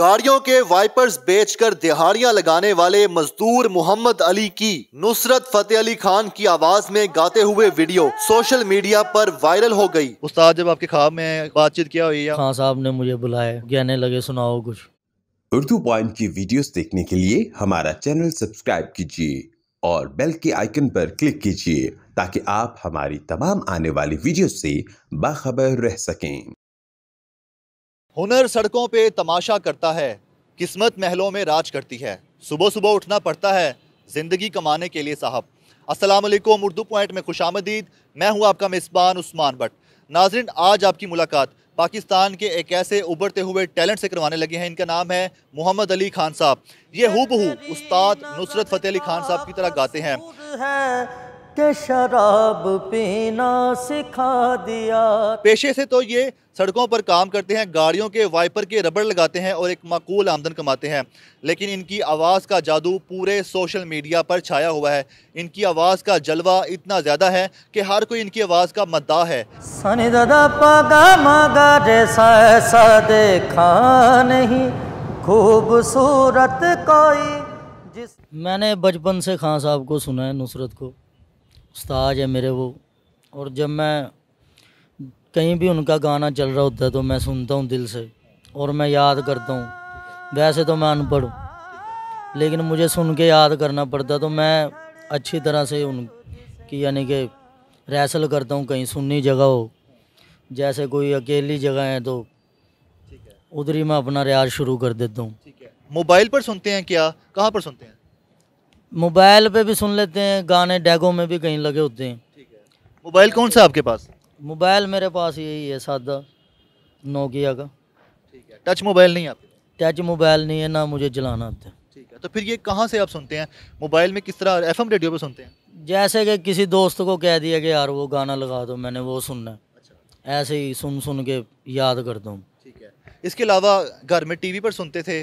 गाड़ियों के वाइपर्स बेचकर दिहाड़ियां लगाने वाले मजदूर मोहम्मद अली की नुसरत फतेह अली खान की आवाज में गाते हुए वीडियो सोशल मीडिया पर वायरल हो गई उस्ताद जब आपके ख्वाब में बातचीत किया हुई है खान साहब ने मुझे बुलाया कहने लगे सुनाओ कुछ उर्दू पॉइंट की वीडियोस देखने के लिए हमारा चैनल सब्सक्राइब कीजिए और बेल के आइकन पर क्लिक कीजिए ताकि आप हमारी तमाम आने वाली वीडियो से बाखबर रह सकें हुनर सड़कों पे तमाशा करता है किस्मत महलों में राज करती है सुबह सुबह उठना पड़ता है ज़िंदगी कमाने के लिए साहब अस्सलाम वालेकुम उर्दू पॉइंट में खुश आमदीद मैं हूं आपका मेज़बान उस्मान भट्ट नाजरन आज आपकी मुलाकात पाकिस्तान के एक ऐसे उभरते हुए टैलेंट से करवाने लगे हैं इनका नाम है मोहम्मद अली खान साहब ये हु उस्ताद नुसरत फतेह अली खान साहब की तरह गाते हैं के शराब पीना सिखा दिया पेशे से तो ये सड़कों पर काम करते हैं गाड़ियों के वाइपर के रबड़ लगाते हैं और एक माकूल आमदन कमाते हैं लेकिन इनकी आवाज़ का जादू पूरे सोशल मीडिया पर छाया हुआ है इनकी आवाज़ का जलवा इतना ज़्यादा है कि हर कोई इनकी आवाज़ का मद्दा है सनी दादा पागा मागा जैसा ऐसा देखा नहीं खूबसूरत कोई जिस मैंने बचपन से खान साहब को सुना है नुसरत को उस्ताद है मेरे वो और जब मैं कहीं भी उनका गाना चल रहा होता है तो मैं सुनता हूँ दिल से और मैं याद करता हूँ वैसे तो मैं अनपढ़ लेकिन मुझे सुन के याद करना पड़ता तो मैं अच्छी तरह से उनकी यानी कि रैसल करता हूँ कहीं सुननी जगह हो जैसे कोई अकेली जगह है तो उधर ही मैं अपना रियाज शुरू कर देता हूँ मोबाइल पर सुनते हैं क्या कहाँ पर सुनते हैं मोबाइल पे भी सुन लेते हैं गाने डैगो में भी कहीं लगे होते हैं मोबाइल कौन सा आपके पास मोबाइल मेरे पास यही है सादा नोकिया का ठीक है टच मोबाइल नहीं आपके टच मोबाइल नहीं है ना मुझे जलाना आता ठीक है तो फिर ये कहाँ से आप सुनते हैं मोबाइल में किस तरह एफ रेडियो पे सुनते हैं जैसे कि किसी दोस्त को कह दिया कि यार वो गाना लगा दो मैंने वो सुनना है अच्छा। ऐसे ही सुन सुन के याद कर दो ठीक है इसके अलावा घर में टीवी पर सुनते थे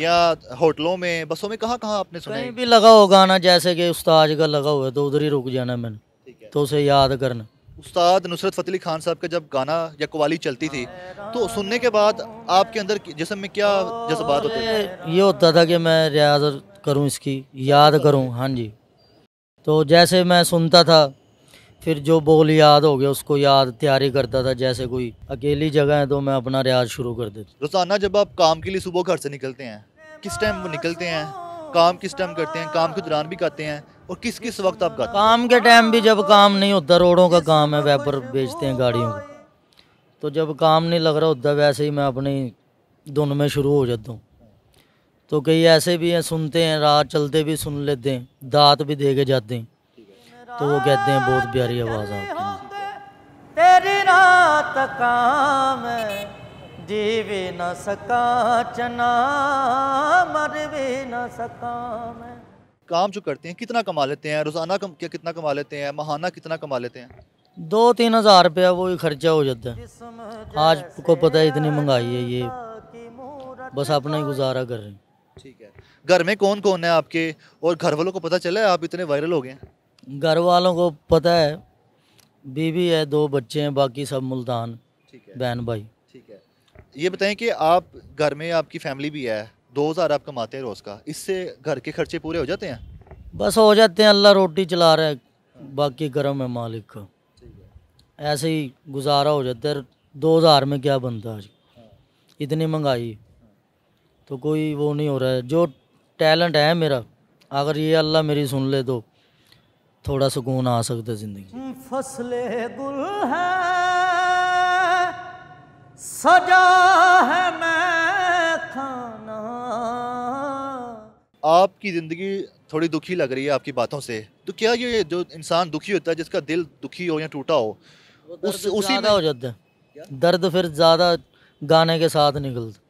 या होटलों में बसों में कहाँ कहाँ आपने सुना भी लगा होगा ना जैसे कि उस्ताद का लगा हुआ है तो उधर ही रुक जाना मैंने तो उसे याद करना उस्ताद नुसरत फतली खान साहब का जब गाना या कवाली चलती थी तो सुनने के बाद आपके अंदर जिसम में क्या जज्बात होते थे ये होता था कि मैं रियाज करूँ इसकी याद करूँ हाँ जी तो जैसे मैं सुनता था फिर जो बोल याद हो गया उसको याद तैयारी करता था जैसे कोई अकेली जगह है तो मैं अपना रियाज शुरू कर देता रोज़ाना जब आप काम के लिए सुबह घर से निकलते हैं किस टाइम वो निकलते हैं काम किस टाइम करते हैं काम के दौरान भी करते हैं और किस किस वक्त आप करते हैं काम के टाइम भी जब काम नहीं होता रोडों का काम है वेपर बेचते हैं गाड़ियों को तो जब काम नहीं लग रहा होता वैसे ही मैं अपनी धुन में शुरू हो जाता हूँ तो कई ऐसे भी हैं सुनते हैं रात चलते भी सुन लेते हैं दांत भी दे के जाते हैं तो वो कहते हैं बहुत प्यारी आवाज तेरी रात काम भी न सका चना मर भी न सका मैं काम जो करते हैं कितना कमा लेते हैं रोजाना कम, क्या कितना कमा लेते हैं महाना कितना कमा लेते हैं दो तीन हजार रुपया वो ही खर्चा हो जाता है आज को पता है इतनी महंगाई है ये बस अपना ही गुजारा कर रहे हैं ठीक है घर में कौन कौन है आपके और घर वालों को पता चला है आप इतने वायरल हो गए हैं घर वालों को पता है बीवी है दो बच्चे हैं बाकी सब मुल्तान बहन भाई ठीक है ये बताएं कि आप घर में आपकी फैमिली भी है दो हज़ार आप कमाते हैं रोज़ का इससे घर के खर्चे पूरे हो जाते हैं बस हो जाते हैं अल्लाह रोटी चला रहे बाकी गर्म है मालिक का ऐसे ही गुजारा हो जाता है दो हज़ार में क्या बनता आज हाँ। इतनी महंगाई तो कोई वो नहीं हो रहा है जो टैलेंट है मेरा अगर ये अल्लाह मेरी सुन ले तो थोड़ा सुकून आ सकता है जिंदगी फसले गुल है सजा है मैं आपकी ज़िंदगी थोड़ी दुखी लग रही है आपकी बातों से तो क्या ये जो इंसान दुखी होता है जिसका दिल दुखी हो या टूटा हो उस उसी में हो जाता है दर्द फिर ज़्यादा गाने के साथ निकलता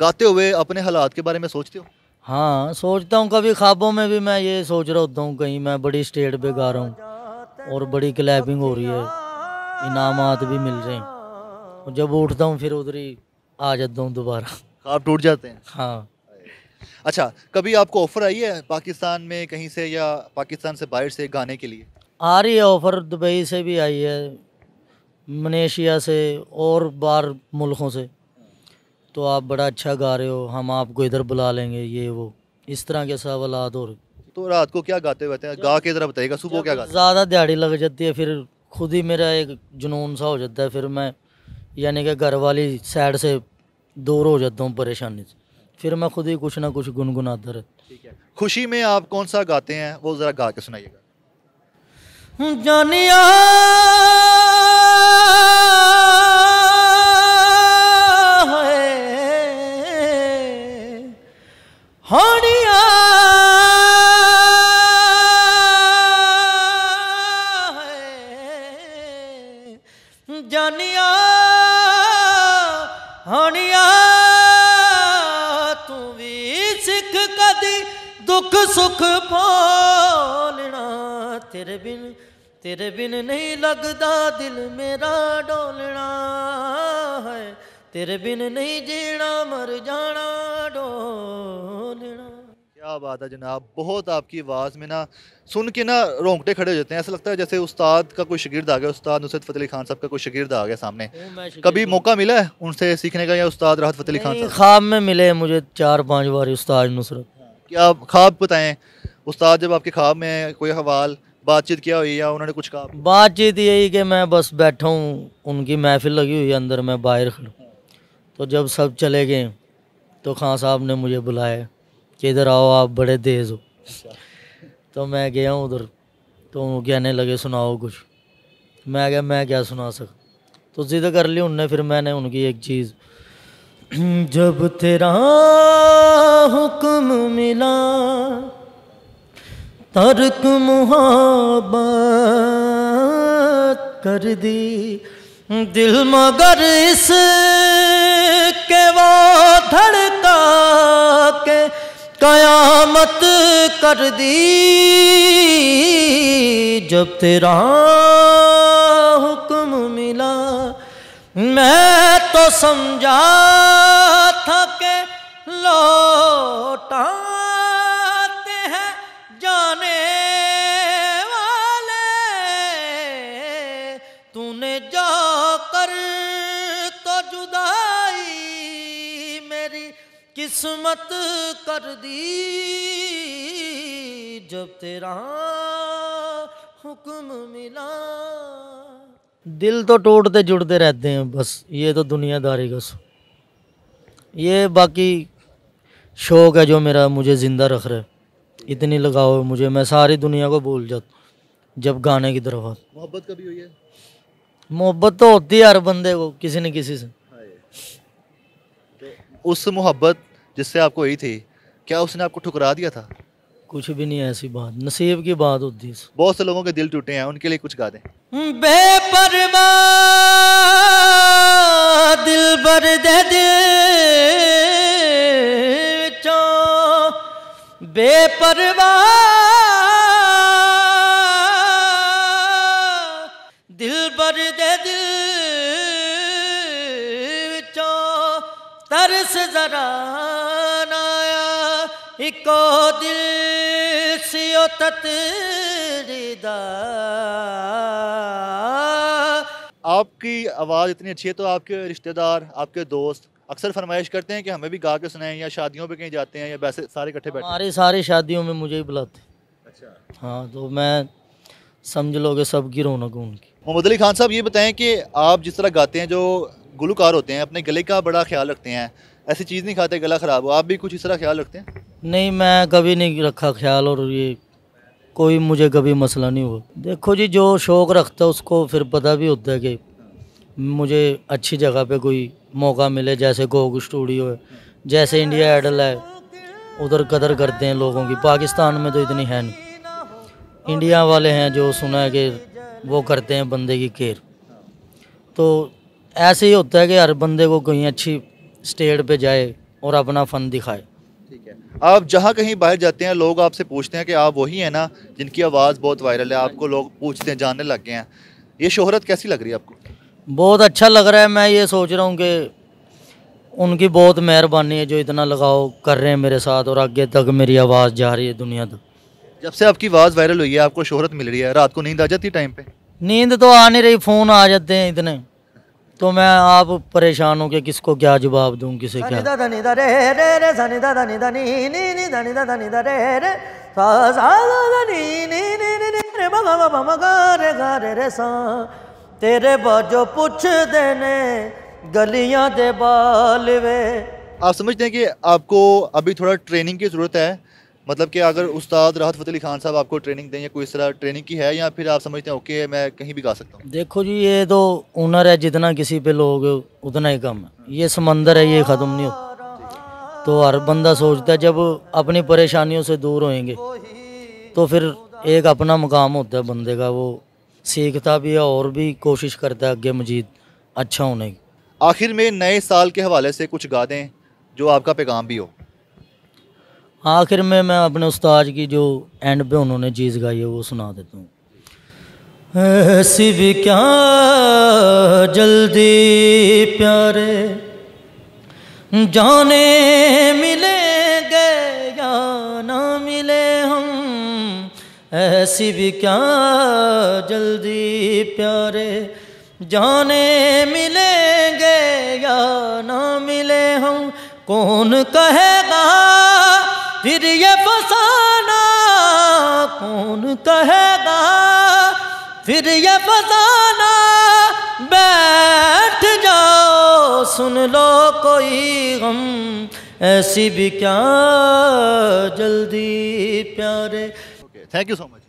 गाते हुए अपने हालात के बारे में सोचते हो हाँ सोचता हूँ कभी ख्वाबों में भी मैं ये सोच रहा होता हूँ कहीं मैं बड़ी स्टेट पे गा रहा हूँ और बड़ी क्लैपिंग हो रही है इनाम भी मिल रहे हैं जब उठता हूँ फिर उधर ही आ जाता हूँ दोबारा आप टूट जाते हैं हाँ अच्छा कभी आपको ऑफर आई है पाकिस्तान में कहीं से या पाकिस्तान से बाहर से गाने के लिए आ रही है ऑफर दुबई से भी आई है मलेशिया से और बार मुल्कों से तो आप बड़ा अच्छा गा रहे हो हम आपको इधर बुला लेंगे ये वो इस तरह के सवाल और तो रात को क्या गाते हुए गा के इधर बताइएगा सुबह क्या गाते ज़्यादा दिहाड़ी लग जाती है फिर खुद ही मेरा एक जुनून सा हो जाता है फिर मैं यानी कि घर वाली साइड से दूर हो जाता हूँ परेशानी से फिर मैं खुद ही कुछ ना कुछ गुनगुनाता रहता खुशी में आप कौन सा गाते हैं वो ज़रा गा के सुनाइएगा जानिया तेरे बिन तेरे बिन नहीं लगता दिल मेरा डोलना है तेरे बिन नहीं जीना मर जाना डोलना क्या बात है जनाब बहुत आपकी आवाज़ में ना सुन के ना रोंगटे खड़े हो जाते हैं ऐसा लगता है जैसे उस्ताद का कोई शगिर्द आ गया उस्ताद नुसरत फतेह खान साहब का कोई शगिर्द आ गया सामने कभी मौका मिला है उनसे सीखने का या उस्ताद राहत फतेह खान साहब ख्वाब में मिले मुझे चार पाँच बार उस्ताद नुसरत क्या ख्वाब बताएं उस्ताद जब आपके ख्वाब में कोई हवाल बातचीत क्या हुई या उन्होंने कुछ कहा बातचीत यही कि मैं बस बैठा हूँ उनकी महफिल लगी हुई अंदर मैं बाहर खड़ू तो जब सब चले गए तो खां साहब ने मुझे बुलाया कि इधर आओ आप बड़े तेज हो तो मैं गया हूँ उधर तो कहने लगे सुनाओ कुछ मैं गया मैं क्या सुना सक तो जिद कर ली उनने फिर मैंने उनकी एक चीज़ जब तेरा हुक्म मिला तर्क मुहब्बत कर दी दिल मगर इस के वो धड़का के कयामत कर दी जब तेरा हुक्म मिला मैं तो समझा था के लौटा किस्मत कर दी जब तेरा हुक्म मिला दिल तो टूटते जुड़ते रहते हैं बस ये तो दुनियादारी का ये बाकी शौक है जो मेरा मुझे ज़िंदा रख रहा है इतनी लगाओ मुझे मैं सारी दुनिया को भूल जाता जब गाने की तरफ मोहब्बत कभी हुई है मोहब्बत तो होती है हर बंदे को किसी न किसी से तो उस मोहब्बत जिससे आपको हुई थी क्या उसने आपको ठुकरा दिया था कुछ भी नहीं ऐसी बात नसीब की बात होती है बहुत से लोगों के दिल टूटे हैं उनके लिए कुछ गा दें बेपरवा दिल भर दे दिल चो बेपरवा दिल भर दे तरस जरा नाया इको दिल सियो आपकी आवाज़ इतनी अच्छी है तो आपके रिश्तेदार आपके दोस्त अक्सर फरमाइश करते हैं कि हमें भी गा के सुनाएं या शादियों पे कहीं जाते हैं या वैसे सारे इकट्ठे बैठे हमारी सारी शादियों में मुझे ही बुलाते अच्छा हाँ तो मैं समझ लोगे सबकी रौनक उनकी मोहम्मद अली खान साहब ये बताएं कि आप जिस तरह गाते हैं जो गुलकार होते हैं अपने गले का बड़ा ख्याल रखते हैं ऐसी चीज़ नहीं खाते गला ख़राब हो आप भी कुछ इस तरह ख्याल रखते हैं नहीं मैं कभी नहीं रखा ख्याल और ये कोई मुझे कभी मसला नहीं हुआ देखो जी जो शौक़ रखता है उसको फिर पता भी होता है कि मुझे अच्छी जगह पे कोई मौका मिले जैसे गोग स्टूडियो है जैसे इंडिया आइडल है उधर कदर करते हैं लोगों की पाकिस्तान में तो इतनी है नहीं इंडिया वाले हैं जो सुना है कि वो करते हैं बंदे की केयर तो ऐसे ही होता है कि हर बंदे को कहीं अच्छी स्टेट पे जाए और अपना फन दिखाए ठीक है आप जहाँ कहीं बाहर जाते हैं लोग आपसे पूछते हैं कि आप वही हैं ना जिनकी आवाज़ बहुत वायरल है आपको लोग पूछते हैं जानने लग गए हैं ये शोहरत कैसी लग रही है आपको बहुत अच्छा लग रहा है मैं ये सोच रहा हूँ कि उनकी बहुत मेहरबानी है जो इतना लगाव कर रहे हैं मेरे साथ और आगे तक मेरी आवाज़ जा रही है दुनिया तक जब से आपकी आवाज़ वायरल हुई है आपको शोहरत मिल रही है रात को नींद आ जाती है टाइम पे नींद तो आ नहीं रही फ़ोन आ जाते हैं इतने तो मैं आप परेशान हो के किसको क्या जवाब दूं किसे क्या तेरे बाजो पूछ देने गलियां दे बाल वे आप समझते हैं कि आपको अभी थोड़ा ट्रेनिंग की ज़रूरत है मतलब कि अगर उस्ताद राहत फतेह अली खान साहब आपको ट्रेनिंग दें या कोई इस तरह ट्रेनिंग की है या फिर आप समझते हैं ओके मैं कहीं भी गा सकता हूँ देखो जी ये तो ऊनर है जितना किसी पे लोग उतना ही कम है ये समंदर है ये ख़त्म नहीं हो तो हर बंदा सोचता है जब अपनी परेशानियों से दूर होएंगे तो फिर एक अपना मुकाम होता है बंदे का वो सीखता भी है और भी कोशिश करता है आगे मजीद अच्छा होने की आखिर में नए साल के हवाले से कुछ गा दें जो आपका पैगाम भी हो आखिर में मैं अपने उस्ताद की जो एंड पे उन्होंने चीज़ गाई है वो सुना देता हूँ ऐसी भी क्या जल्दी प्यारे जाने मिलेंगे या ना मिले हम ऐसी भी क्या जल्दी प्यारे जाने मिलेंगे या ना मिले हम कौन कहेगा कहेगा फिर ये बताना बैठ जाओ सुन लो कोई गम ऐसी भी क्या जल्दी प्यारे थैंक यू सो मच